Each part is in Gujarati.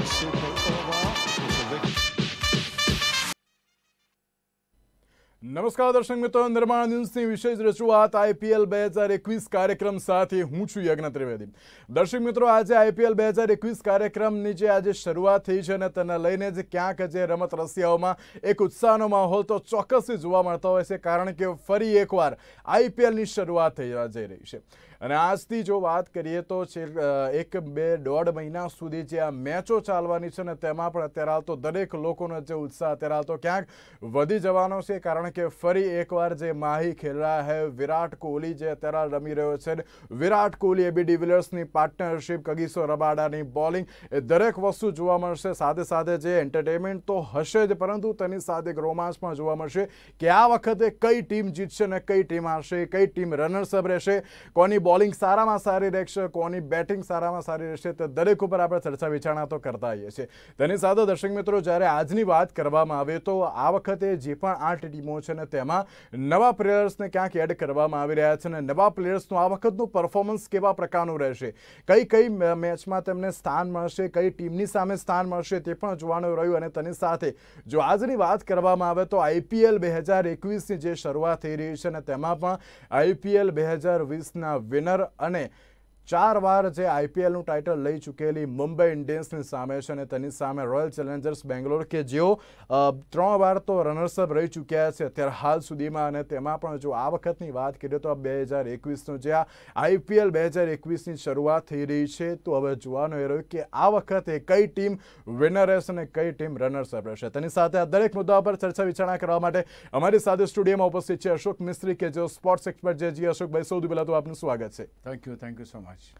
નમસ્કાર દર્શક મિત્રો નિર્માણ ન્યૂઝની વિશેષ રજૂઆત આઈપીએલ બે હજાર એકવીસ કાર્યક્રમ સાથે હું છું યજ્ઞ ત્રિવેદી દર્શક મિત્રો આજે આઈપીએલ બે હજાર એકવીસ કાર્યક્રમની જે આજે શરૂઆત થઈ છે અને તેને લઈને જે ક્યાંક જે રમત રસિયાઓમાં એક ઉત્સાહનો માહોલ તો ચોક્કસથી જોવા મળતો હોય છે કારણ કે ફરી એકવાર આઈપીએલની શરૂઆત થઈ જઈ રહી છે અને આજથી જો વાત કરીએ તો એક બે દોઢ મહિના સુધી જે આ મેચો ચાલવાની છે ને તેમાં પણ અત્યારે હાલ તો દરેક લોકોનો જે ઉત્સાહ અત્યારે હાલ તો ક્યાંક વધી જવાનો છે કારણ કે ફરી એકવાર જે માહી ખેલ હે વિરાટ કોહલી જે અત્યારે રમી રહ્યો છે વિરાટ કોહલી એબી ડિવિલિયર્સની પાર્ટનરશિપ કગીસો રબાડાની બોલિંગ એ દરેક વસ્તુ જોવા મળશે સાથે સાથે જે એન્ટરટેનમેન્ટ તો હશે જ પરંતુ તેની સાથે એક રોમાંચ પણ જોવા મળશે કે આ વખતે કઈ ટીમ જીતશે ને કઈ ટીમ હારશે કઈ ટીમ રનર્સઅપ રહેશે કોની બોલિંગ સારામાં સારી રહેશે કોની બેટિંગ સારામાં સારી રહેશે તે દરેક ઉપર આપણે ચર્ચા વિચારણા તો કરતા હોઈએ છીએ તેની સાથે દર્શક મિત્રો જ્યારે આજની વાત કરવામાં આવે તો આ વખતે જે પણ આઠ ટીમો છે ને તેમાં નવા પ્લેયર્સને ક્યાંક એડ કરવામાં આવી રહ્યા છે અને નવા પ્લેયર્સનું આ વખતનું પરફોર્મન્સ કેવા પ્રકારનું રહેશે કઈ કઈ મેચમાં તેમને સ્થાન મળશે કઈ ટીમની સામે સ્થાન મળશે તે પણ જોવાનું રહ્યું અને તેની સાથે જો આજની વાત કરવામાં આવે તો આઈપીએલ બે હજાર એકવીસની જે શરૂઆત થઈ રહી છે અને તેમાં પણ આઈપીએલ બે હજાર વીસના વિનર અને ચાર વાર જે આઈપીએલનું ટાઇટલ લઈ ચૂકેલી મુંબઈ ઇન્ડિયન્સની સામે છે અને તેની સામે રોયલ ચેલેન્જર્સ બેંગ્લોર કે જેઓ ત્રણ વાર તો રનર્સઅપ રહી ચૂક્યા છે અત્યારે હાલ સુધીમાં અને તેમાં પણ જો આ વખતની વાત કરીએ તો આ બે હજાર એકવીસનું જે આ આઈપીએલ બે હજાર એકવીસની શરૂઆત થઈ રહી છે તો હવે જોવાનું એ રહ્યું કે આ વખતે કઈ ટીમ વિનર રહેશે અને કઈ ટીમ રનર્સઅપ રહેશે તેની સાથે આ દરેક મુદ્દા પર ચર્ચા વિચારણા કરવા માટે અમારી સાથે સ્ટુડિયોમાં ઉપસ્થિત છે અશોક મિસ્ત્રી કે જેઓ સ્પોર્ટ્સ એક્સપર્ટ જે જી અશોકભાઈ સૌથી પહેલાં તો આપનું સ્વાગત છે thank you thank you so much much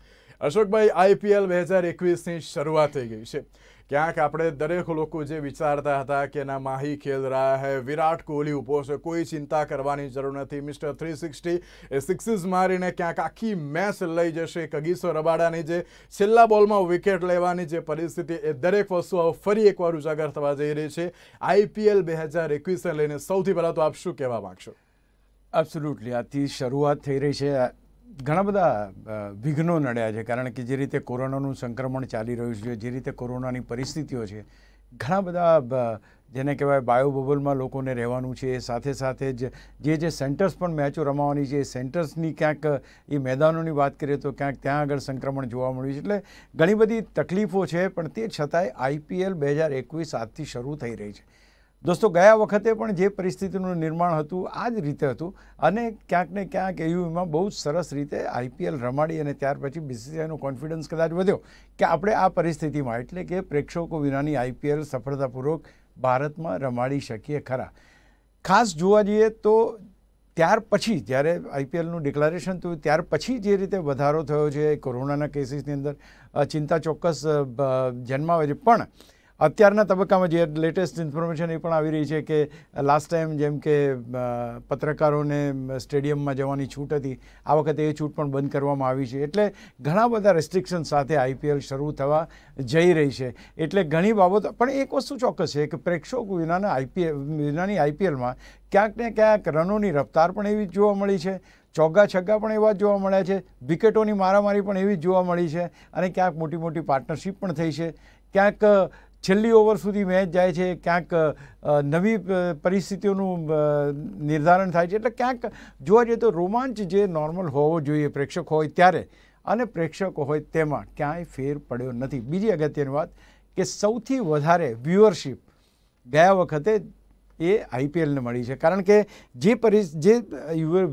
અશોકભાઈ આઈપીએલ બે હજાર એકવીસની શરૂઆત થઈ ગઈ છે ક્યાંક આપણે દરેક લોકો જે વિચારતા હતા કે ના માહી ખેલ રહ્યા હે વિરાટ કોહલી ઊભો છે કોઈ ચિંતા કરવાની જરૂર નથી મિસ્ટર થ્રી સિક્સટી એ સિક્સિસ મારીને ક્યાંક આખી મેચ લઈ જશે કગીસો રબાડાની જે છેલ્લા બોલમાં વિકેટ લેવાની જે પરિસ્થિતિ એ દરેક વસ્તુઓ ફરી એકવાર ઉજાગર થવા જઈ રહી છે આઈપીએલ બે હજાર એકવીસને લઈને સૌથી પહેલાં તો આપ શું કહેવા માગશો એબ્સોલ્યુટલી આથી શરૂઆત થઈ રહી છે ઘણા બધા વિઘ્નો નડ્યા છે કારણ કે જે રીતે કોરોનાનું સંક્રમણ ચાલી રહ્યું છે જે રીતે કોરોનાની પરિસ્થિતિઓ છે ઘણા બધા જેને કહેવાય બાયોબલમાં લોકોને રહેવાનું છે એ સાથે સાથે જ જે જે સેન્ટર્સ પણ મેચો રમાવાની છે એ સેન્ટર્સની ક્યાંક એ મેદાનોની વાત કરીએ તો ક્યાંક ત્યાં આગળ સંક્રમણ જોવા મળ્યું છે એટલે ઘણી બધી તકલીફો છે પણ તે છતાંય આઈપીએલ બે હજાર એકવીસ આજથી શરૂ થઈ રહી છે દોસ્તો ગયા વખતે પણ જે પરિસ્થિતિનું નિર્માણ હતું આ જ રીતે હતું અને ક્યાંક ને ક્યાંક એયુમાં બહુ સરસ રીતે આઈપીએલ રમાડી અને ત્યાર પછી બીસીસીઆઈનો કોન્ફિડન્સ કદાચ વધ્યો કે આપણે આ પરિસ્થિતિમાં એટલે કે પ્રેક્ષકો વિનાની આઈપીએલ સફળતાપૂર્વક ભારતમાં રમાડી શકીએ ખરા ખાસ જોવા જઈએ તો ત્યાર પછી જ્યારે આઈપીએલનું ડિક્લેરેશન થયું ત્યાર પછી જે રીતે વધારો થયો છે કોરોનાના કેસીસની અંદર ચિંતા ચોક્કસ જન્માવે છે પણ અત્યારના તબક્કામાં જે લેટેસ્ટ ઇન્ફોર્મેશન એ પણ આવી રહી છે કે લાસ્ટ ટાઈમ જેમ કે પત્રકારોને સ્ટેડિયમમાં જવાની છૂટ હતી આ વખતે એ છૂટ પણ બંધ કરવામાં આવી છે એટલે ઘણા બધા રેસ્ટ્રિક્શન સાથે આઈપીએલ શરૂ થવા જઈ રહી છે એટલે ઘણી બાબતો પણ એક વસ્તુ ચોક્કસ છે કે પ્રેક્ષક વિનાના આઈપીએલ વિનાની આઈપીએલમાં ક્યાંક ને ક્યાંક રનોની રફતાર પણ એવી જોવા મળી છે ચોગ્ગા છગ્ગા પણ એવા જ જોવા મળ્યા છે વિકેટોની મારામારી પણ એવી જ જોવા મળી છે અને ક્યાંક મોટી મોટી પાર્ટનરશિપ પણ થઈ છે ક્યાંક છેલ્લી ઓવર સુધી મેચ જાય છે ક્યાંક નવી પરિસ્થિતિઓનું નિર્ધારણ થાય છે એટલે ક્યાંક જોવા જઈએ તો રોમાંચ જે નોર્મલ હોવો જોઈએ પ્રેક્ષક હોય ત્યારે અને પ્રેક્ષક હોય તેમાં ક્યાંય ફેર પડ્યો નથી બીજી અગત્યની વાત કે સૌથી વધારે વ્યુઅરશીપ ગયા વખતે એ આઈપીએલને મળી છે કારણ કે જે પરિ જે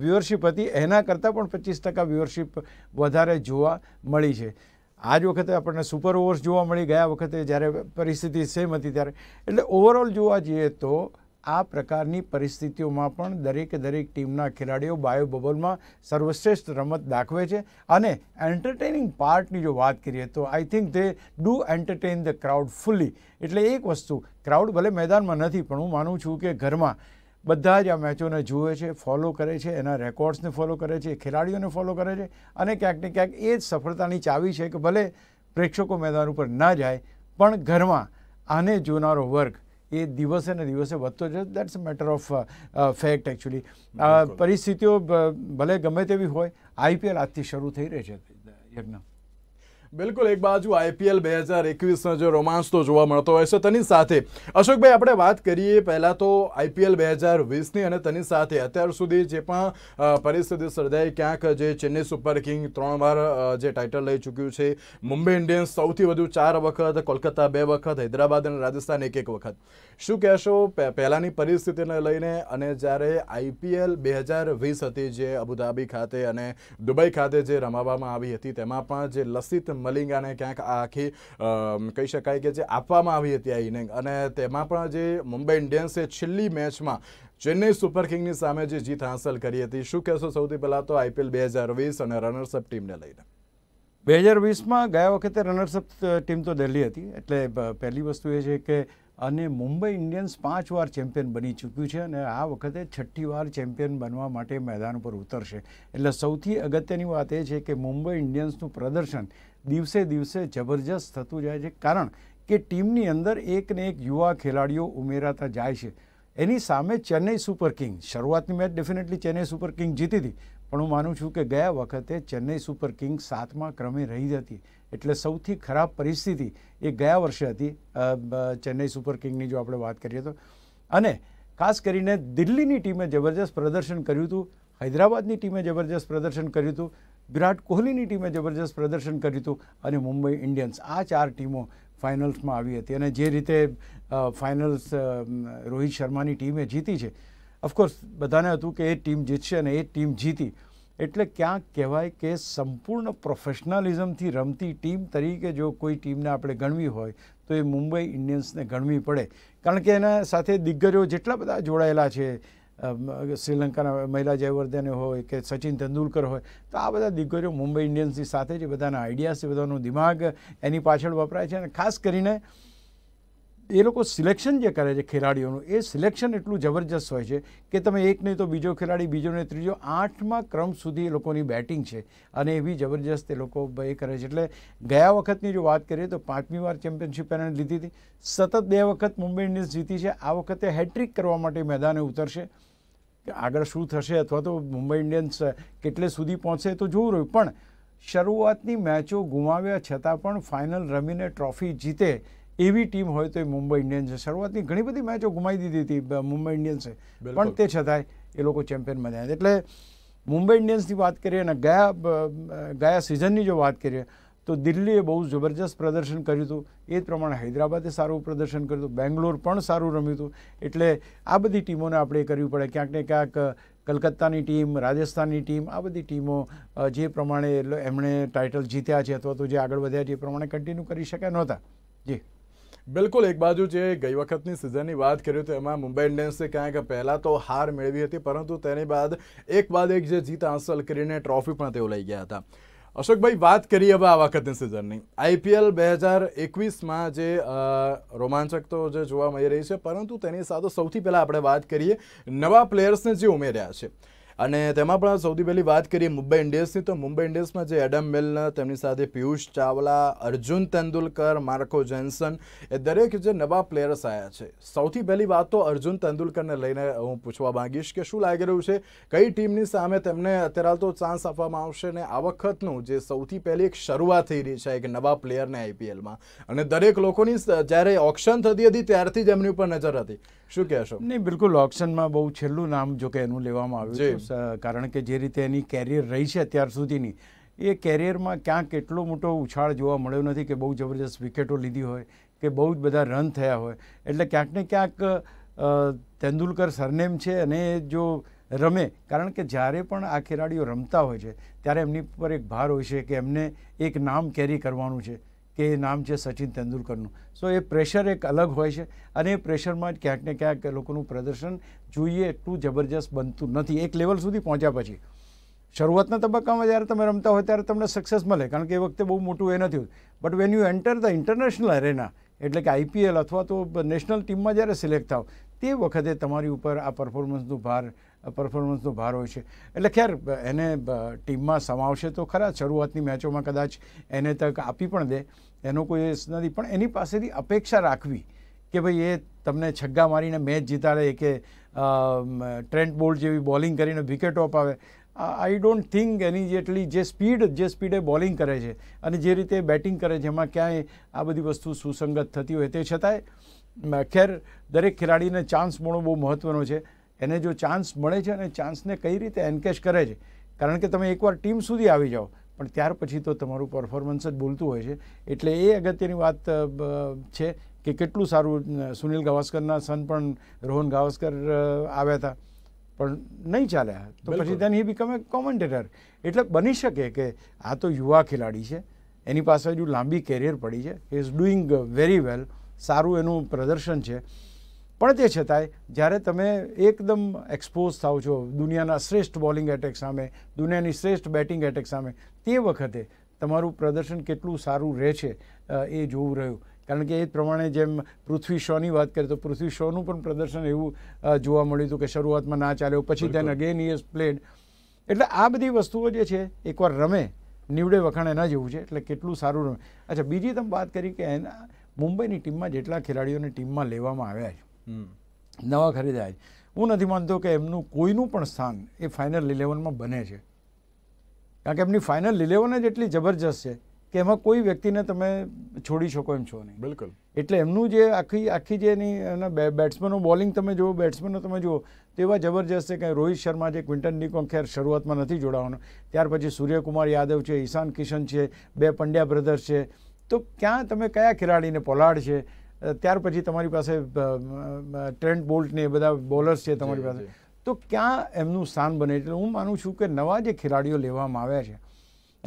વ્યુઅરશીપ હતી એના કરતાં પણ પચીસ ટકા વ્યુઅરશીપ વધારે જોવા મળી છે આ જ વખતે આપણને સુપર ઓવર્સ જોવા મળી ગયા વખતે જ્યારે પરિસ્થિતિ સેમ હતી ત્યારે એટલે ઓવરઓલ જોવા જઈએ તો આ પ્રકારની પરિસ્થિતિઓમાં પણ દરેકે દરેક ટીમના ખેલાડીઓ બાયો બબલમાં સર્વશ્રેષ્ઠ રમત દાખવે છે અને એન્ટરટેનિંગ પાર્ટની જો વાત કરીએ તો I think they do entertain the crowd fully એટલે એક વસ્તુ ક્રાઉડ ભલે મેદાનમાં નથી પણ હું માનું છું કે ઘરમાં બધા જ આ મેચોને જુએ છે ફોલો કરે છે એના રેકોર્ડ્સને ફોલો કરે છે ખેલાડીઓને ફોલો કરે છે અને ક્યાંકને ક્યાંક એ જ સફળતાની ચાવી છે કે ભલે પ્રેક્ષકો મેદાન ઉપર ના જાય પણ ઘરમાં આને જોનારો વર્ગ એ દિવસે ને દિવસે વધતો જશે that's a matter of fact actually પરિસ્થિતિઓ ભલે ગમે તેવી હોય આઈપીએલ આજથી શરૂ થઈ રહી છે યજ્ઞ બિલકુલ એક બાજુ આઈપીએલ બે હજાર એકવીસનો જે રોમાંચ તો જોવા મળતો હોય છે તેની સાથે અશોકભાઈ આપણે વાત કરીએ પહેલાં તો આઈપીએલ બે હજાર વીસની અને તેની સાથે અત્યાર સુધી જે પણ પરિસ્થિતિ સર્જાઈ ક્યાંક જે ચેન્નઈ સુપર કિંગ ત્રણ વાર જે ટાઇટલ લઈ ચૂક્યું છે મુંબઈ ઇન્ડિયન્સ સૌથી વધુ ચાર વખત કોલકાતા બે વખત હૈદરાબાદ અને રાજસ્થાન એક એક વખત શું કહેશો પહેલાંની પરિસ્થિતિને લઈને અને જ્યારે આઈપીએલ બે હજાર વીસ હતી જે અબુધાબી ખાતે અને દુબઈ ખાતે જે રમાવામાં આવી હતી તેમાં પણ જે લસિત મલિંગાને ક્યાંક આખી કહી શકાય કે જે આપવામાં આવી હતી આ ઇનિંગ અને તેમાં પણ જે મુંબઈ ઇન્ડિયન્સે છેલ્લી મેચમાં ચેન્નઈ સુપર કિંગની સામે જે જીત હાંસલ કરી હતી શું કહેશો સૌથી પહેલાં તો આઈપીએલ બે હજાર વીસ અને રનર્સઅપ ટીમને લઈને બે હજાર વીસમાં ગયા વખતે રનર્સઅપ ટીમ તો દિલ્હી હતી એટલે પહેલી વસ્તુ એ છે કે અને મુંબઈ ઇન્ડિયન્સ પાંચ વાર ચેમ્પિયન બની ચૂક્યું છે અને આ વખતે છઠ્ઠી વાર ચેમ્પિયન બનવા માટે મેદાન ઉપર ઉતરશે એટલે સૌથી અગત્યની વાત એ છે કે મુંબઈ ઇન્ડિયન્સનું પ્રદર્શન દિવસે દિવસે જબરજસ્ત થતું જાય છે કારણ કે ટીમની અંદર એક ને એક યુવા ખેલાડીઓ ઉમેરાતા જાય છે એની સામે ચેન્નઈ સુપર કિંગ શરૂઆતની match definitely Chennai super king જીતી હતી પણ હું માનું છું કે ગયા વખતે ચેન્નઈ સુપર કિંગ સાતમા ક્રમે રહી હતી એટલે સૌથી ખરાબ પરિસ્થિતિ એ ગયા વર્ષે હતી ચેન્નઈ સુપર કિંગની જો આપણે વાત કરીએ તો અને ખાસ કરીને દિલ્હીની ટીમે જબરજસ્ત પ્રદર્શન કર્યું હતું હૈદરાબાદની ટીમે જબરજસ્ત પ્રદર્શન કર્યું હતું વિરાટ કોહલીની ટીમે જબરજસ્ત પ્રદર્શન કર્યું હતું અને મુંબઈ ઇન્ડિયન્સ આ ચાર ટીમો ફાઇનલ્સમાં આવી હતી અને જે રીતે ફાઇનલ્સ રોહિત શર્માની ટીમે જીતી છે ઓફકોર્સ બધાને હતું કે એ ટીમ જીતશે અને એ ટીમ જીતી એટલે ક્યાંક કહેવાય કે સંપૂર્ણ પ્રોફેશનલિઝમથી રમતી ટીમ તરીકે જો કોઈ ટીમને આપણે ગણવી હોય તો એ મુંબઈ ઇન્ડિયન્સને ગણવી પડે કારણ કે એના સાથે દિગ્ગજો જેટલા બધા જોડાયેલા છે શ્રીલંકાના મહિલા જયવર્ધને હોય કે સચિન તેંડુલકર હોય તો આ બધા દિગ્ગજો મુંબઈ ઇન્ડિયન્સની સાથે જે બધાના આઈડિયાસ છે બધાનો દિમાગ એની પાછળ વપરાય છે અને ખાસ કરીને એ લોકો સિલેક્શન જે કરે છે ખેલાડીઓનું એ સિલેક્શન એટલું જબરજસ્ત હોય છે કે તમે એક નહીં તો બીજો ખેલાડી બીજો ને ત્રીજો આઠમાં ક્રમ સુધી એ લોકોની બેટિંગ છે અને એવી જબરજસ્ત એ લોકો એ કરે છે એટલે ગયા વખતની જો વાત કરીએ તો પાંચમી વાર ચેમ્પિયનશિપ એને લીધી હતી સતત બે વખત મુંબઈ ઇન્ડિયન્સ જીતી છે આ વખતે હેટ્રિક કરવા માટે મેદાને ઉતરશે આગળ શું થશે અથવા તો મુંબઈ ઇન્ડિયન્સ કેટલે સુધી પહોંચશે તો જોવું રહ્યું પણ શરૂઆતની મેચો ગુમાવ્યા છતાં પણ ફાઇનલ રમીને ટ્રોફી જીતે એવી ટીમ હોય તો એ મુંબઈ ઇન્ડિયન્સે શરૂઆતની ઘણી બધી મેચો ગુમાવી દીધી હતી મુંબઈ ઇન્ડિયન્સે પણ તે છતાંય એ લોકો ચેમ્પિયન બન્યા એટલે મુંબઈ ઇન્ડિયન્સની વાત કરીએ અને ગયા ગયા સિઝનની જો વાત કરીએ તો દિલ્હીએ બહુ જબરજસ્ત પ્રદર્શન કર્યું હતું એ પ્રમાણે હૈદરાબાદે સારું પ્રદર્શન કર્યું હતું બેંગ્લોર પણ સારું રમ્યું હતું એટલે આ બધી ટીમોને આપણે કરવી પડે ક્યાંક ને ક્યાંક કલકત્તાની ટીમ રાજસ્થાનની ટીમ આ બધી ટીમો જે પ્રમાણે એમણે ટાઇટલ જીત્યા છે અથવા તો જે આગળ વધ્યા છે એ પ્રમાણે કન્ટિન્યુ કરી શક્યા નહોતા જી બિલકુલ એક બાજુ જે ગઈ વખતની સિઝનની વાત કરી તો એમાં મુંબઈ ઇન્ડિયન્સે ક્યાંક પહેલાં તો હાર મેળવી હતી પરંતુ તેની બાદ એક બાદ એક જે જીત હાંસલ કરીને ટ્રોફી પણ તેઓ લઈ ગયા હતા અશોકભાઈ વાત કરીએ હવે આ વખતની સિઝનની આઈપીએલ બે હજાર એકવીસમાં જે રોમાંચક તો જે જોવા મળી રહી છે પરંતુ તેની સાથે સૌથી પહેલાં આપણે વાત કરીએ નવા પ્લેયર્સને જે ઉમેર્યા છે અને તેમાં પણ સૌથી પહેલી વાત કરીએ મુંબઈ ઇન્ડિયન્સની તો મુંબઈ ઇન્ડિયન્સમાં જે એડમ મિલનર તેમની સાથે પિયુષ ચાવલા અર્જુન તેંડુલકર માર્કો જેન્સન એ દરેક જે નવા પ્લેયર્સ આવ્યા છે સૌથી પહેલી વાત તો અર્જુન તેંડુલકરને લઈને હું પૂછવા માંગીશ કે શું લાગી રહ્યું છે કઈ ટીમની સામે તેમને અત્યારે તો ચાન્સ આપવામાં આવશે ને આ વખતનું જે સૌથી પહેલી એક શરૂઆત થઈ રહી છે એક નવા પ્લેયરને આઈપીએલમાં અને દરેક લોકોની જ્યારે ઓપ્શન થતી હતી ત્યારથી જ એમની ઉપર નજર હતી શું કહેશો નહીં બિલકુલ ઓપ્શનમાં બહુ છેલ્લું નામ જો કે એનું લેવામાં આવ્યું છે કારણ કે જે રીતે એની કેરિયર રહી છે અત્યાર સુધીની એ કેરિયરમાં ક્યાંક એટલો મોટો ઉછાળ જોવા મળ્યો નથી કે બહુ જબરજસ્ત વિકેટો લીધી હોય કે બહુ જ બધા રન થયા હોય એટલે ક્યાંક ને ક્યાંક તેંડુલકર સરનેમ છે અને જો રમે કારણ કે જ્યારે પણ આ ખેલાડીઓ રમતા હોય છે ત્યારે એમની પર એક ભાર હોય છે કે એમને એક નામ કેરી કરવાનું છે કે એ નામ છે સચિન તેંડુલકરનું સો એ પ્રેશર એક અલગ હોય છે અને એ પ્રેશરમાં ક્યાંક ને ક્યાંક લોકોનું પ્રદર્શન જોઈએ એટલું જબરજસ્ત બનતું નથી એક લેવલ સુધી પહોંચ્યા પછી શરૂઆતના તબક્કામાં જ્યારે તમે રમતા હોય ત્યારે તમને સક્સેસ મળે કારણ કે એ વખતે બહુ મોટું એ નથી but when you enter the international arena એટલે કે આઈપીએલ અથવા તો નેશનલ ટીમમાં જ્યારે સિલેક્ટ થાવ તે વખતે તમારી ઉપર આ પરફોર્મન્સનું ભાર પરફોર્મન્સનો ભાર હોય છે એટલે ખેર એને ટીમમાં સમાવશે તો ખરા શરૂઆતની મેચોમાં કદાચ એને તક આપી પણ દે એનો કોઈ એસ નથી પણ એની પાસેથી અપેક્ષા રાખવી કે ભાઈ એ તમને છગ્ગા મારીને મેચ જીતાડે કે ટ્રેન્ટ બોલ્ટ જેવી બોલિંગ કરીને વિકેટ અપાવે આઈ ડોન્ટ થિંક એની જેટલી જે સ્પીડ જે સ્પીડે બોલિંગ કરે છે અને જે રીતે બેટિંગ કરે છે એમાં ક્યાંય આ બધી વસ્તુ સુસંગત થતી હોય તે છતાંય ખેર દરેક ખેલાડીને ચાન્સ મળવો બહુ મહત્ત્વનો છે એને જો ચાન્સ મળે છે અને ચાન્સને કઈ રીતે એન્કેશ કરે છે કારણ કે તમે એકવાર ટીમ સુધી આવી જાઓ પણ ત્યાર પછી તો તમારું પરફોર્મન્સ જ બોલતું હોય છે એટલે એ અગત્યની વાત છે કે કેટલું સારું સુનિલ ગાવસ્કરના સન પણ રોહન ગાવસ્કર આવ્યા હતા પણ નહીં ચાલ્યા તો પછી દેન હી બીકમ એ કોમેન્ટેટર એટલે બની શકે કે આ તો યુવા ખેલાડી છે એની પાસે હજુ લાંબી કેરિયર પડી છે he is doing very well સારું એનું પ્રદર્શન છે પણ તે છતાંય જ્યારે તમે એકદમ એક્સપોઝ થાવ છો દુનિયાના શ્રેષ્ઠ બોલિંગ એટેક સામે દુનિયાની શ્રેષ્ઠ બેટિંગ એટેક સામે તે વખતે તમારું પ્રદર્શન કેટલું સારું રહે છે એ જોવું રહ્યું કારણ કે એ પ્રમાણે જેમ પૃથ્વી શોની વાત કરીએ તો પૃથ્વી શોનું પણ પ્રદર્શન એવું જોવા મળ્યું હતું કે શરૂઆતમાં ના ચાલ્યો પછી દેન અગેન ઇઝ પ્લેડ એટલે આ બધી વસ્તુઓ જે છે એકવાર રમે નીવડે વખાણ એના જેવું છે એટલે કેટલું સારું રમે અચ્છા બીજી તમે વાત કરી કે એના મુંબઈની ટીમમાં જેટલા ખેલાડીઓને ટીમમાં લેવામાં આવ્યા છે નવા ખરીદાય હું નથી માનતો કે એમનું કોઈનું પણ સ્થાન એ ફાઇનલ ઇલેવનમાં બને છે કારણ કે એમની ફાઇનલ ઇલેવન જ એટલી જબરજસ્ત છે કે એમાં કોઈ વ્યક્તિને તમે છોડી શકો એમ છો નહીં બિલકુલ એટલે એમનું જે આખી આખી જે એની એના બેટ્સમેનો બોલિંગ તમે જુઓ બેટ્સમેનો તમે જુઓ તેવા જબરજસ્ત છે કે રોહિત શર્મા જે ક્વિન્ટન ડિકોન ખેર શરૂઆતમાં નથી જોડાવાનો ત્યાર પછી સૂર્યકુમાર યાદવ છે ઈશાન કિશન છે બે પંડ્યા બ્રધર્સ છે તો ક્યાં તમે કયા ખેલાડીને પોલાડ છે ત્યાર પછી તમારી પાસે ટ્રેન્ટ બોલ્ટ ને એ બધા બોલર્સ છે તમારી પાસે તો ક્યાં એમનું સ્થાન બને એટલે હું માનું છું કે નવા જે ખેલાડીઓ લેવામાં આવ્યા છે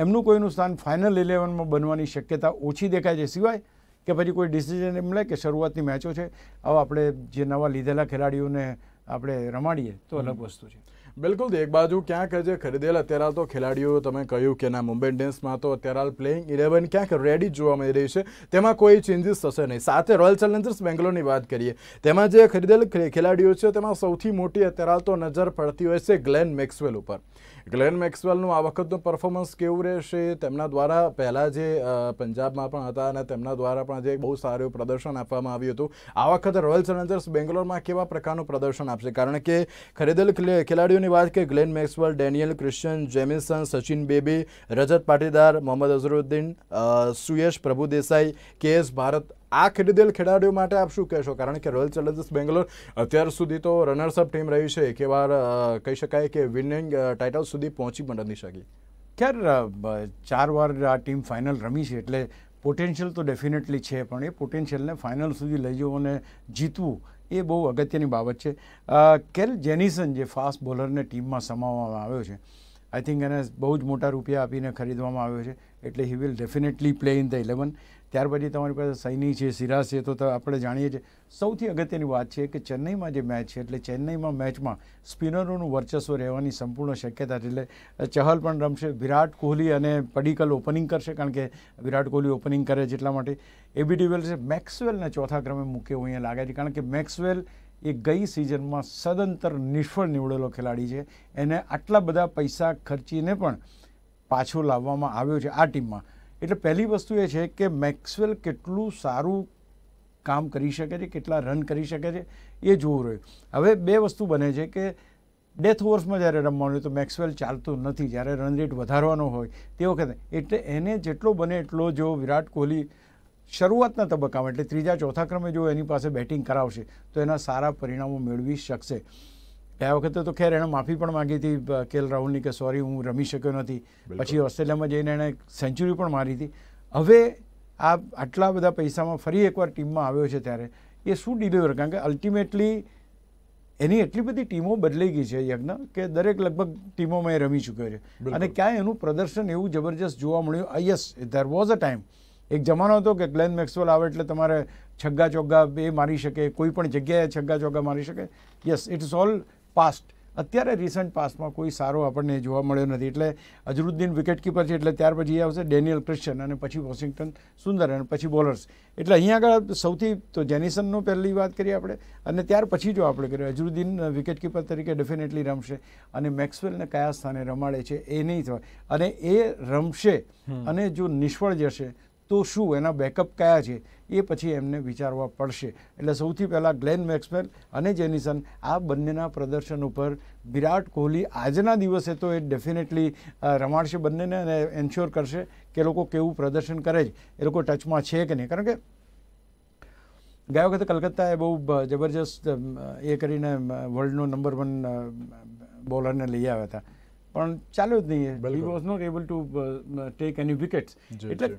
એમનું કોઈનું સ્થાન ફાઇનલ ઇલેવનમાં બનવાની શક્યતા ઓછી દેખાય છે સિવાય કે પછી કોઈ ડિસિઝન એમ લે કે શરૂઆતની મેચો છે હવે આપણે જે નવા લીધેલા ખેલાડીઓને આપણે રમાડીએ તો અલગ વસ્તુ છે બિલકુલ એક બાજુ ક્યાંક જે ખરીદેલ અત્યારે તો ખેલાડીઓ તમે કહ્યું કે ના મુંબઈ ઇન્ડિયન્સમાં તો અત્યારે પ્લેઇંગ ઇલેવન ક્યાંક રેડી જોવા મળી રહી છે તેમાં કોઈ ચેન્જીસ થશે નહીં સાથે રોયલ ચેલેન્જર્સ બેંગ્લોરની વાત કરીએ તેમાં જે ખરીદેલ ખેલાડીઓ છે તેમાં સૌથી મોટી અત્યારે તો નજર પડતી હોય છે ગ્લેન મેક્સવેલ ઉપર ગ્લેન મેક્સવેલનું આ વખતનું પરફોર્મન્સ કેવું રહેશે તેમના દ્વારા પહેલાં જે પંજાબમાં પણ હતા અને તેમના દ્વારા પણ જે બહુ સારું પ્રદર્શન આપવામાં આવ્યું હતું આ વખતે રોયલ ચેલેન્જર્સ બેંગ્લોરમાં કેવા પ્રકારનું પ્રદર્શન આપશે કારણ કે ખરીદેલ ખેલાડીઓની વાત કે Glenn Maxwell Daniel Christian Jamieson Sachin Baby Rajat Patidar Mohammad Azharuddeen Suyash Prabhudessai Desai K S Bharat આ ખરીદેલ ખેલાડીઓ માટે આપ શું કહેશો કારણ કે રોયલ ચેલેન્જર્સ બેંગ્લોર અત્યાર સુધી તો રનર્સઅપ ટીમ રહી છે એક વાર કહી શકાય કે વિનિંગ ટાઇટલ સુધી પહોંચી પણ નથી શકી ક્યારે ચાર વાર આ ટીમ ફાઇનલ રમી છે એટલે પોટેન્શિયલ તો ડેફિનેટલી છે પણ એ પોટેન્શિયલને ફાઇનલ સુધી લઈ જવું અને જીતવું એ બહુ અગત્યની બાબત છે કેલ જેનિસન જે ફાસ્ટ બોલરને ટીમમાં સમાવવામાં આવ્યો છે આઈ થિંક એને બહુ જ મોટા રૂપિયા આપીને ખરીદવામાં આવ્યો છે એટલે he will definitely play in the eleven ત્યાર પછી તમારી પાસે સૈની છે સિરાજ છે તો આપણે જાણીએ છીએ સૌથી અગત્યની વાત છે કે ચેન્નઈમાં જે મેચ છે એટલે ચેન્નઈમાં મેચમાં સ્પિનરોનું વર્ચસ્વ રહેવાની સંપૂર્ણ શક્યતા છે એટલે ચહલ પણ રમશે વિરાટ કોહલી અને પડીકલ ઓપનિંગ કરશે કારણ કે વિરાટ કોહલી ઓપનિંગ કરે છે એટલા માટે એબી ડિવેલ્સે મેક્સવેલને ચોથા ક્રમે મૂક્યો અહીંયા લાગે છે કારણ કે મેક્સવેલ એ ગઈ સિઝનમાં સદંતર નિષ્ફળ નીવડેલો ખેલાડી છે એને આટલા બધા પૈસા ખર્ચીને પણ પાછો લાવવામાં આવ્યો છે આ ટીમમાં એટલે પહેલી વસ્તુ એ છે કે મેક્સવેલ કેટલું સારું કામ કરી શકે છે કેટલા રન કરી શકે છે એ જોવું રહ્યું હવે બે વસ્તુ બને છે કે ડેથ ઓવર્સમાં જ્યારે રમવાનું હોય તો મેક્સવેલ ચાલતું નથી જ્યારે રન રેટ વધારવાનો હોય તે વખતે એટલે એને જેટલો બને એટલો જો વિરાટ કોહલી શરૂઆતના તબક્કામાં એટલે ત્રીજા ચોથા ક્રમે જો એની પાસે બેટિંગ કરાવશે તો એના સારા પરિણામો મેળવી શકશે આ વખતે તો ખેર એણે માફી પણ માગી હતી કેએલ રાહુલની કે સોરી હું રમી શક્યો નથી પછી ઓસ્ટ્રેલિયામાં જઈને એણે સેન્ચુરી પણ મારી હતી હવે આ આટલા બધા પૈસામાં ફરી એકવાર ટીમમાં આવ્યો છે ત્યારે એ શું ડિલિવર કારણ કે અલ્ટિમેટલી એની એટલી બધી ટીમો બદલાઈ ગઈ છે યજ્ઞ કે દરેક લગભગ ટીમોમાં એ રમી ચૂક્યો છે અને ક્યાંય એનું પ્રદર્શન એવું જબરજસ્ત જોવા મળ્યું yes there was a time એક જમાનો હતો કે ગ્લેન મેક્સવેલ આવે એટલે તમારે છગ્ગા ચોગ્ગા એ મારી શકે કોઈ પણ જગ્યાએ છગ્ગા ચોગ્ગા મારી શકે યસ ઇટ્સ ઓલ પાસ્ટ અત્યારે રિસન્ટ પાસ્ટમાં કોઈ સારો આપણને જોવા મળ્યો નથી એટલે અઝરુદ્દીન વિકેટકીપર છે એટલે ત્યાર પછી આવશે ડેનિયલ ક્રિશ્ચન અને પછી વોશિંગ્ટન સુંદર અને પછી બોલર્સ એટલે અહીંયા આગળ સૌથી તો જેનિસનનો પહેલી વાત કરીએ આપણે અને ત્યાર પછી જો આપણે કરીએ અઝરુદ્દીન વિકેટકીપર તરીકે ડેફિનેટલી રમશે અને મેક્સવેલને કયા સ્થાને રમાડે છે એ નહીં થાય અને એ રમશે અને જો નિષ્ફળ જશે તો શું એના બેકઅપ કયા છે એ પછી એમને વિચારવા પડશે એટલે સૌથી પહેલાં ગ્લેન મેક્સવેલ અને જેનિસન આ બંનેના પ્રદર્શન ઉપર વિરાટ કોહલી આજના દિવસે તો એ ડેફિનેટલી રમાડશે બંનેને અને એન્શ્યોર કરશે કે લોકો કેવું પ્રદર્શન કરે જ એ લોકો ટચમાં છે કે નહીં કારણ કે ગયા વખતે કલકત્તાએ બહુ જબરજસ્ત એ કરીને વર્લ્ડનો નંબર વન બોલરને લઈ આવ્યા હતા પણ ચાલ્યો જ નહીં he was not able to take any wickets એટલે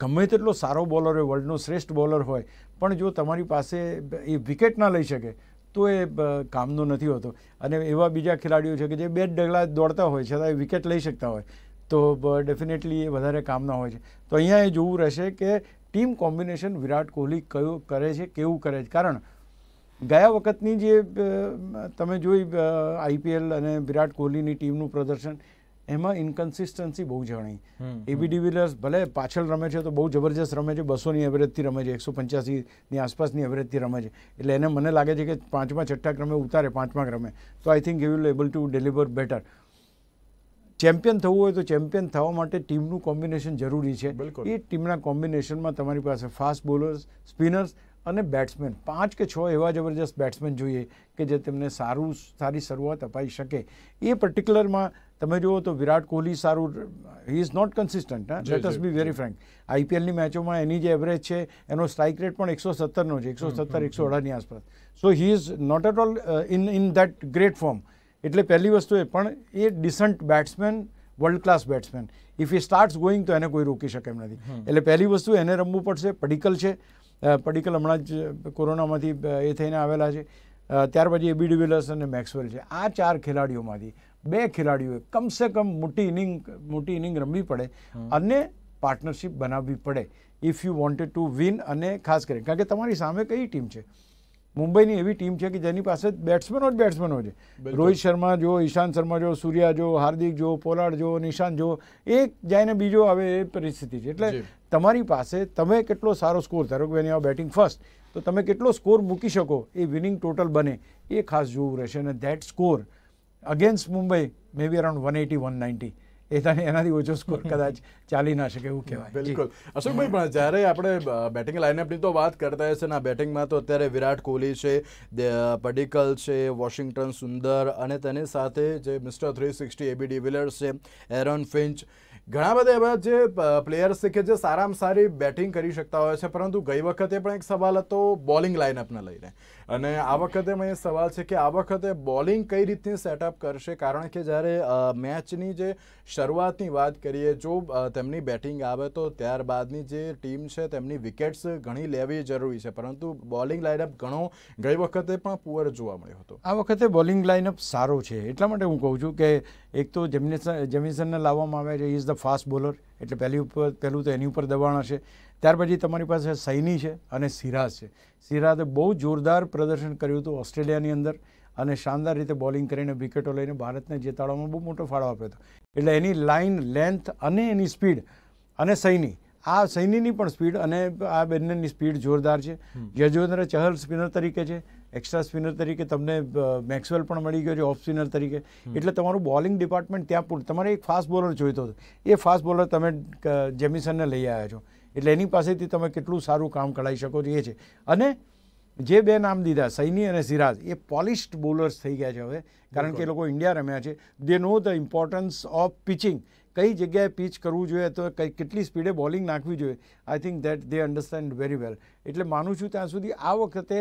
ગમે તેટલો સારો બોલર હોય વર્લ્ડનો શ્રેષ્ઠ બોલર હોય પણ જો તમારી પાસે એ વિકેટ ના લઈ શકે તો એ કામનો નથી હોતો અને એવા બીજા ખેલાડીઓ છે કે જે બે ડગલા દોડતા હોય છતાં એ વિકેટ લઈ શકતા હોય તો ડેફિનેટલી એ વધારે કામના હોય છે તો અહીંયા એ જોવું રહેશે કે ટીમ કોમ્બિનેશન વિરાટ કોહલી કયું કરે છે કેવું કરે છે કારણ ગયા વખતની જે તમે જોઈ આઈપીએલ અને વિરાટ કોહલીની ટીમનું પ્રદર્શન એમાં ઇન્કન્સિસ્ટન્સી બહુ જણાઈ એબી ડિવિલિયર્સ ભલે પાછળ રમે છે તો બહુ જબરજસ્ત રમે છે બસોની એવરેજથી રમે છે એકસો પંચ્યાસીની આસપાસની એવરેજથી રમે છે એટલે એને મને લાગે છે કે પાંચમા છઠ્ઠા ક્રમે ઉતારે પાંચમા ક્રમે તો I think you will able to deliver better champion થવું હોય તો ચેમ્પિયન થવા માટે ટીમનું કોમ્બિનેશન જરૂરી છે એ ટીમના કોમ્બિનેશનમાં તમારી પાસે ફાસ્ટ બોલર્સ સ્પિનર્સ અને બેટ્સમેન પાંચ કે છ એવા જબરજસ્ત બેટ્સમેન જોઈએ કે જે તેમને સારું સારી શરૂઆત અપાઈ શકે એ પર્ટિક્યુલરમાં તમે જુઓ તો વિરાટ કોહલી સારું હી ઇઝ નોટ કન્સિસ્ટન્ટ હા let us be very frank આઈપીએલની મેચોમાં એની જે એવરેજ છે એનો સ્ટ્રાઇક રેટ પણ એકસો સત્તરનો છે એકસો સત્તર એકસો અઢારની આસપાસ so he is not at all in in that great form એટલે પહેલી વસ્તુ એ પણ એ decent batsman world class batsman if he start going તો એને કોઈ રોકી શકે એમ નથી એટલે પહેલી વસ્તુ એને રમવું પડશે પડિકલ છે પડિકલ હમણાં જ કોરોનામાંથી એ થઈને આવેલા છે ત્યાર પછી એબી ડિવિલર્સ અને મેક્સવેલ છે આ ચાર ખેલાડીઓમાંથી બે ખેલાડીઓએ કમસે કમ મોટી ઇનિંગ મોટી ઇનિંગ રમવી પડે અને પાર્ટનરશિપ બનાવવી પડે if you wanted to win અને ખાસ કરીને કારણ કે તમારી સામે કઈ ટીમ છે મુંબઈની એવી ટીમ છે કે જેની પાસે બેટ્સમેનો જ બેટ્સમેનો છે રોહિત શર્મા જો ઈશાંત શર્મા જો સૂર્યા જો હાર્દિક જો પોલાર્ડ જો નિશાંત જો એક જઈને બીજો આવે એ પરિસ્થિતિ છે એટલે તમારી પાસે તમે કેટલો સારો સ્કોર ધારો કે એની બેટિંગ ફર્સ્ટ તો તમે કેટલો સ્કોર મૂકી શકો એ વિનિંગ ટોટલ બને એ ખાસ જોવું રહેશે અને that score against Mumbai may be around one eighty one ninety એનાથી ઓછો સ્કોર કદાચ ચાલી ના શકે એવું કહેવાય બિલકુલ અશોકભાઈ પણ જ્યારે આપણે બેટિંગ લાઇનઅપની તો વાત કરતા હશે ના બેટિંગમાં તો અત્યારે વિરાટ કોહલી છે પડિકલ છે વોશિંગ્ટન સુંદર અને તેની સાથે જે mister three sixty ABD de Villiers છે એરોન ફિન્ચ ઘણા બધા એવા જે પ્લેયર્સ છે કે જે સારામાં સારી બેટિંગ કરી શકતા હોય છે પરંતુ ગઈ વખતે પણ એક સવાલ હતો બોલિંગ લાઇનઅપને લઈને અને આ વખતે મને સવાલ છે કે આ વખતે બોલિંગ કઈ રીતની સેટઅપ કરશે કારણ કે જ્યારે મેચની જે શરૂઆતની વાત કરીએ જો તેમની બેટિંગ આવે તો ત્યારબાદની જે ટીમ છે તેમની વિકેટ્સ ઘણી લેવી જરૂરી છે પરંતુ બોલિંગ લાઇનઅપ ઘણો ગઈ વખતે પણ પુઅર જોવા મળ્યો હતો આ વખતે બોલિંગ લાઇનઅપ સારો છે એટલા માટે હું કહું છું કે એક તો જેમિનેશન જેમિનેશનને લાવવામાં આવે છે ઇઝ ધ ફાસ્ટ બોલર એટલે પહેલી ઉપર પહેલું તો એની ઉપર દબાણ હશે ત્યાર પછી તમારી પાસે સૈની છે અને સિરાજ છે સિરાજે બહુ જોરદાર પ્રદર્શન કર્યું હતું ઓસ્ટ્રેલિયાની અંદર અને શાનદાર રીતે બોલિંગ કરીને વિકેટો લઈને ભારતને જીતાડવામાં બહુ મોટો ફાળો આપ્યો હતો એટલે એની લાઇન લેન્થ અને એની સ્પીડ અને સૈની આ સૈનીની પણ સ્પીડ અને આ બંનેની સ્પીડ જોરદાર છે યજવેન્દ્ર ચહલ સ્પિનર તરીકે છે એક્સ્ટ્રા સ્પિનર તરીકે તમને મેક્સવેલ પણ મળી ગયો છે ઓફ સ્પિનર તરીકે એટલે તમારું બોલિંગ ડિપાર્ટમેન્ટ ત્યાં પૂરું તમારે એક ફાસ્ટ બોલર જોઈતો હતો એ ફાસ્ટ બોલર તમે જેમિસનને લઈ આવ્યા છો એટલે એની પાસેથી તમે કેટલું સારું કામ કઢાવી શકો છો એ છે અને જે બે નામ દીધા સૈની અને સિરાજ એ પોલિશ્ડ બોલર્સ થઈ ગયા છે હવે કારણ કે એ લોકો ઇન્ડિયા રમ્યા છે they know the importance of pitching કઈ જગ્યાએ પીચ કરવું જોઈએ તો કઈ કેટલી સ્પીડે બોલિંગ નાખવી જોઈએ I think that they understand very well એટલે માનું છું ત્યાં સુધી આ વખતે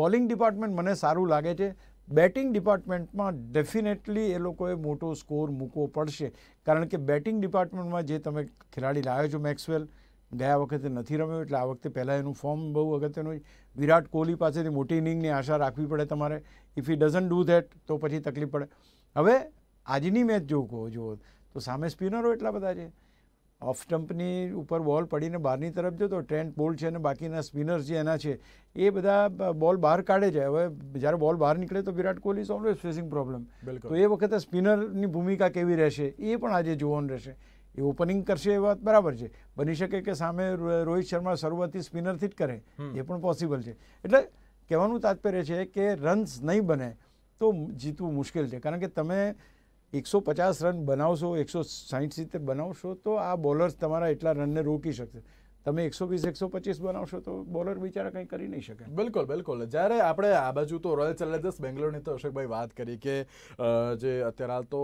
બોલિંગ ડિપાર્ટમેન્ટ મને સારું લાગે છે બેટિંગ ડિપાર્ટમેન્ટમાં ડેફિનેટલી એ લોકોએ મોટો સ્કોર મૂકવો પડશે કારણ કે બેટિંગ ડિપાર્ટમેન્ટમાં જે તમે ખેલાડી લાવ્યો છો મેક્સવેલ ગયા વખતે નથી રમ્યો એટલે આ વખતે પહેલાં એનું ફોર્મ બહુ અગત્યનું વિરાટ કોહલી પાસેથી મોટી ઇનિંગની આશા રાખવી પડે તમારે if he doesn't do that તો પછી તકલીફ પડે હવે આજની મેચ જો જુઓ તો સામે સ્પિનરો એટલા બધા છે ઓફ સ્ટમ્પની ઉપર બોલ પડીને બહારની તરફ જો તો ટ્રેન્ટ બોલ છે અને બાકીના સ્પિનર જે એના છે એ બધા બોલ બહાર કાઢે છે હવે જ્યારે બોલ બહાર નીકળે તો Virat Kohli is always facing problem તો એ વખતે સ્પિનરની ભૂમિકા કેવી રહેશે એ પણ આજે જોવાનું રહેશે એ ઓપનિંગ કરશે એ વાત બરાબર છે બની શકે કે સામે રોહિત શર્મા શરૂઆતથી સ્પિનરથી જ કરે એ પણ પોસિબલ છે એટલે કહેવાનું તાત્પર્ય છે કે રન્સ નહીં બને તો જીતવું મુશ્કેલ છે કારણ કે તમે એકસો પચાસ રન બનાવશો એકસો સાહીઠ સિત્તેર બનાવશો તો આ બોલર્સ તમારા એટલા રનને રોકી શકશે તમે એકસો વીસ એકસો પચીસ બનાવશો તો બોલર બિચારા કંઈ કરી નહીં શકે બિલકુલ બિલકુલ જ્યારે આપણે આ બાજુ તો રોયલ ચેલેન્જર્સ બેંગ્લોરની તો અશોકભાઈ વાત કરી કે જે અત્યારે હાલ તો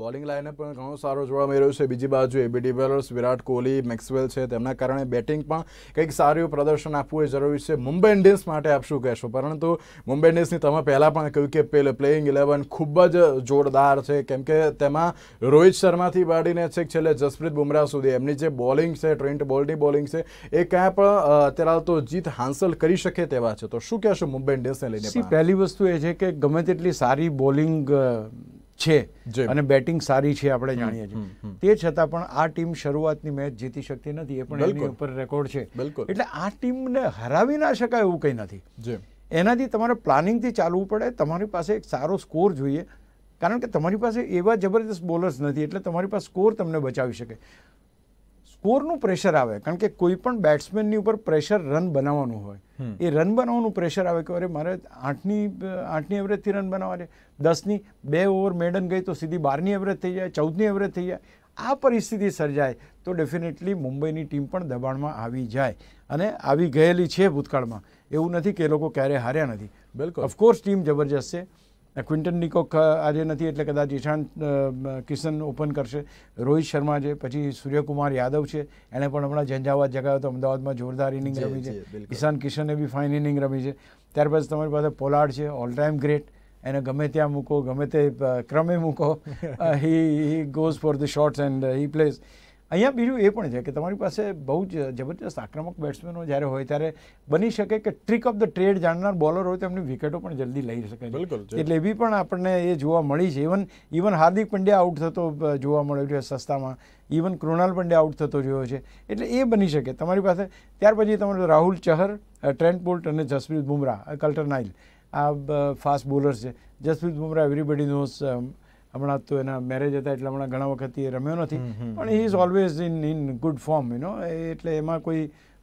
બોલિંગ લાઈને પણ ઘણો સારો જોવા મળી રહ્યું છે બીજી બાજુ એબી ડિવેલર્સ વિરાટ કોહલી મેક્સવેલ છે તેમના કારણે બેટિંગ પણ કંઈક સારું પ્રદર્શન આપવું એ જરૂરી છે મુંબઈ ઇન્ડિયન્સ માટે આપ શું કહેશો પરંતુ મુંબઈ ઇન્ડિયન્સની તમે પહેલાં પણ કહ્યું કે પેલે પ્લેઇંગ ઇલેવન ખૂબ જ જોરદાર છે કેમ કે તેમાં રોહિત શર્માથી બાડીને છેક છેલ્લે જસપ્રીત બુમરાહ સુધી એમની જે બોલિંગ છે ટ્રેન્ટ બોલ્ટની બોલિંગ છે એ ક્યાં પણ અત્યારે તો જીત હાંસલ કરી શકે તેવા છે તો શું કહેશો મુંબઈ ઇન્ડિયન્સને લઈને પહેલી વસ્તુ એ છે કે ગમે તેટલી સારી બોલિંગ છે અને બેટિંગ સારી છે આપણે જાણીએ છીએ તે છતાં પણ આ ટીમ શરૂઆતની મેચ જીતી શકતી નથી એ પણ એની ઉપર રેકોર્ડ છે બિલકુલ એટલે આ ટીમને હરાવી ના શકાય એવું કંઈ નથી એનાથી તમારે પ્લાનિંગથી ચાલવું પડે તમારી પાસે એક સારો સ્કોર જોઈએ કારણ કે તમારી પાસે એવા જબરદસ્ત બોલર્સ નથી એટલે તમારી પાસે સ્કોર તમને બચાવી શકે સ્કોરનું પ્રેશર આવે કારણ કે કોઈ પણ બેટ્સમેનની ઉપર પ્રેશર રન બનાવવાનું હોય એ રન બનાવવાનું પ્રેશર આવે કે અરે મારે આઠની આઠની એવરેજથી રન બનાવવા છે દસની બે ઓવર મેડન ગઈ તો સીધી બારની એવરેજ થઈ જાય ચૌદની એવરેજ થઈ જાય આ પરિસ્થિતિ સર્જાય તો ડેફિનેટલી મુંબઈની ટીમ પણ દબાણમાં આવી જાય અને આવી ગયેલી છે ભૂતકાળમાં એવું નથી કે એ લોકો ક્યારેય હાર્યા નથી બિલકુલ ઓફકોર્સ ટીમ જબરજસ્ત છે ક્વિન્ટન ડિકોક આજે નથી એટલે કદાચ ઈશાંત કિશન ઓપન કરશે રોહિત શર્મા છે પછી સૂર્યકુમાર યાદવ છે એણે પણ હમણાં ઝંઝાવાત જગાવ્યો તો અમદાવાદમાં જોરદાર ઇનિંગ રમી છે ઈશાન કિશને બી ફાઇન ઇનિંગ રમી છે ત્યાર પછી તમારી પાસે પોલાર્ડ છે ઓલ ટાઈમ ગ્રેટ એને ગમે ત્યાં મૂકો ગમે તે ક્રમે મૂકો he goes for the shorts and he plays અહીંયા બીજું એ પણ છે કે તમારી પાસે બહુ જ જબરજસ્ત આક્રમક બેટ્સમેનો જ્યારે હોય ત્યારે બની શકે કે ટ્રિક ઓફ ધ ટ્રેડ જાણનાર બોલર હોય તેમની વિકેટો પણ જલ્દી લઈ શકે છે એટલે એવી પણ આપણને એ જોવા મળી છે even even Hardik Pandya out થતો જોવા મળ્યો છે સસ્તામાં ઇવન કૃણાલ પંડ્યા આઉટ થતો જોયો છે એટલે એ બની શકે તમારી પાસે ત્યાર પછી તમારે રાહુલ ચહર ટ્રેન્ટ બોલ્ટ અને જસપ્રીત બુમરાહ કલ્ટર નાઇલ આ ફાસ્ટ બોલર્સ છે જસપ્રીત બુમરાહ એવરીબડી નોઝ હમણાં તો એના મેરેજ હતા એટલે હમણાં ઘણા વખત એ રમ્યો નથી પણ he is always in in good form you know એટલે એમાં કોઈ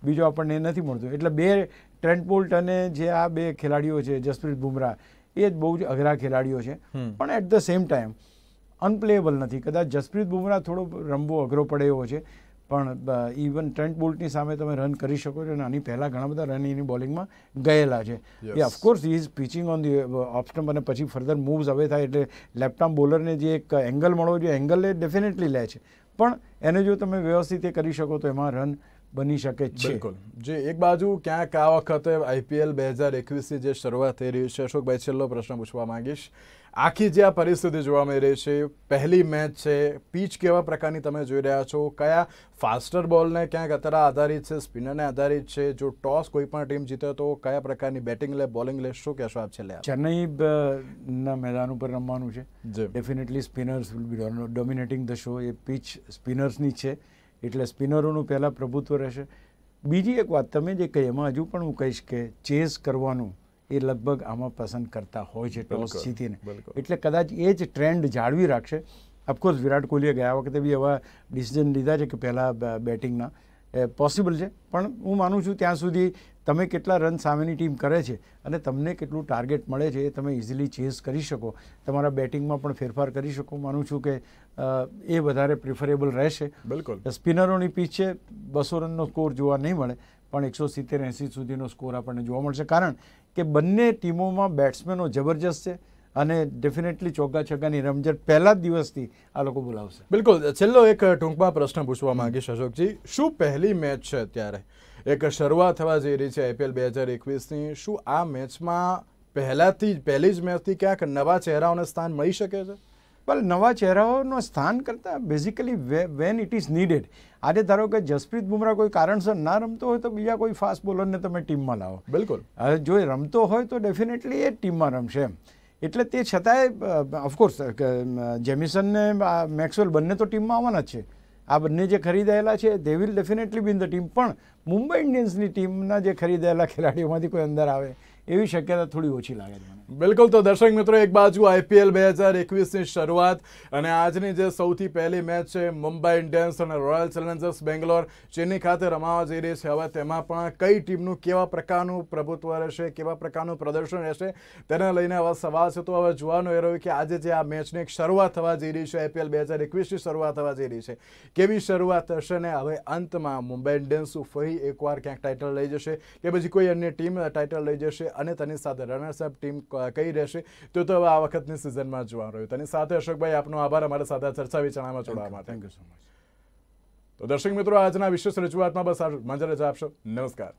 બીજો આપણને નથી મળતું એટલે બે ટ્રેન્ટ બોલ્ટ અને જે આ બે ખેલાડીઓ છે જસપ્રીત બુમરાહ એ જ બહુ જ અઘરા ખેલાડીઓ છે પણ at the same time unplayable નથી કદાચ જસપ્રીત બુમરાહ થોડો રમવો અઘરો પડે એવો છે પણ ઇવન ટ્રેન્ટ બોલ્ટની સામે તમે રન કરી શકો છો અને આની પહેલાં ઘણા બધા રન એની બોલિંગમાં ગયેલા છે એ of course he is pitching on the off અને પછી ફર્ધર મૂવ્સ હવે થાય એટલે લેફ્ટ બોલરને જે એક એંગલ મળવો જોઈએ એંગલ એ ડેફિનેટલી લે છે પણ એને જો તમે વ્યવસ્થિત એ કરી શકો તો એમાં રન બની શકે છે જે એક બાજુ ક્યાંક આ વખતે આઈપીએલ બે હજાર એકવીસથી જે શરૂઆત થઈ રહી છે અશોકભાઈ છેલ્લો પ્રશ્ન પૂછવા માંગીશ આખી જે આ પરિસ્થિતિ જોવા મળી રહી છે પહેલી મેચ છે પીચ કેવા પ્રકારની તમે જોઈ રહ્યા છો કયા ફાસ્ટર બોલને ક્યાંક અત્યારે આધારિત છે સ્પિનરને આધારિત છે જો ટોસ કોઈ પણ ટીમ જીતે તો કયા પ્રકારની બેટિંગ લે બોલિંગ લે શું કહેશો આપ છેલ્લે ચેન્નઈના મેદાન ઉપર રમવાનું છે definitely spinners will be dominating the show એ પીચ સ્પિનર્સની છે એટલે સ્પિનરોનું પહેલાં પ્રભુત્વ રહેશે બીજી એક વાત તમે જે કહી એમાં હજુ પણ હું કહીશ કે ચેસ કરવાનું એ લગભગ આમાં પસંદ કરતા હોય છે ટોસ જીતીને એટલે કદાચ એ જ ટ્રેન્ડ જાળવી રાખશે અફકોર્સ વિરાટ કોહલીએ ગયા વખતે બી એવા ડિસિઝન લીધા છે કે પહેલાં બેટિંગના પોસિબલ છે પણ હું માનું છું ત્યાં સુધી તમે કેટલા રન સામેની ટીમ કરે છે અને તમને કેટલું ટાર્ગેટ મળે છે એ તમે ઇઝીલી ચેઝ કરી શકો તમારા બેટિંગમાં પણ ફેરફાર કરી શકો માનું છું કે એ વધારે પ્રિફરેબલ રહેશે બિલકુલ સ્પિનરોની પીચ છે બસો રનનો સ્કોર જોવા નહીં મળે પણ એકસો સિત્તેર એંસી સુધીનો સ્કોર આપણને જોવા મળશે કારણ કે બંને ટીમોમાં બેટ્સમેનો જબરજસ્ત છે અને ડેફિનેટલી ચોગ્ગા છગ્ગાની રમઝટ પહેલા જ દિવસથી આ લોકો બોલાવશે બિલકુલ છેલ્લો એક ટૂંકમાં પ્રશ્ન પૂછવા માંગીશ અશોકજી શું પહેલી મેચ છે અત્યારે એક શરૂઆત થવા જઈ રહી છે આઈપીએલ બે હજાર એકવીસની શું આ મેચમાં પહેલાંથી જ પહેલી જ મેચથી ક્યાંક નવા ચહેરાઓને સ્થાન મળી શકે છે પણ નવા ચહેરાઓનો સ્થાન કરતાં basically when it is needed આજે ધારો કે જસપ્રીત બુમરાહ કોઈ કારણસર ના રમતો હોય તો બીજા કોઈ ફાસ્ટ બોલરને તમે ટીમમાં લાવો બિલકુલ હવે જો રમતો હોય તો ડેફિનેટલી એ ટીમમાં રમશે એમ એટલે તે છતાંય ઓફકોર્સ જેમિસન ને મેક્સવેલ બંને તો ટીમમાં આવવાના જ છે આ બંને જે ખરીદાયેલા છે they will definitely be in the team પણ મુંબઈ ઇન્ડિયન્સની ટીમના જે ખરીદાયેલા ખેલાડીઓમાંથી કોઈ અંદર આવે એવી શક્યતા થોડી ઓછી લાગે છે બિલકુલ તો દર્શક મિત્રો એક બાજુ આઈપીએલ બે હજાર એકવીસની શરૂઆત અને આજની જે સૌથી પહેલી મેચ છે મુંબઈ ઇન્ડિયન્સ અને રોયલ ચેલેન્જર્સ બેંગ્લોર ચેન્નઈ ખાતે રમાવા જઈ રહી છે હવે તેમાં પણ કઈ ટીમનું કેવા પ્રકારનું પ્રભુત્વ રહેશે કેવા પ્રકારનું પ્રદર્શન રહેશે તેને લઈને હવે સવાલ છે તો હવે જોવાનું એ રહ્યું કે આજે જે આ મેચની એક શરૂઆત થવા જઈ રહી છે આઈપીએલ બે હજાર એકવીસની શરૂઆત થવા જઈ રહી છે કેવી શરૂઆત થશે ને હવે અંતમાં મુંબઈ ઇન્ડિયન્સ ફરી એકવાર ક્યાંક ટાઇટલ લઈ જશે કે પછી કોઈ અન્ય ટીમ ટાઇટલ લઈ જશે અને તેની સાથે રનર્સઅપ ટીમ કઈ રહેશે તે તો હવે આ વખતની સિઝનમાં જોવા રહ્યું તેની સાથે અશોકભાઈ આપનો આભાર અમારા સાથે ચર્ચા વિચારણામાં જોડવા માટે થેન્ક યુ સો મચ તો દર્શક મિત્રો આજના વિશેષ રજૂઆતમાં બસ મંજર રજા આપશો નમસ્કાર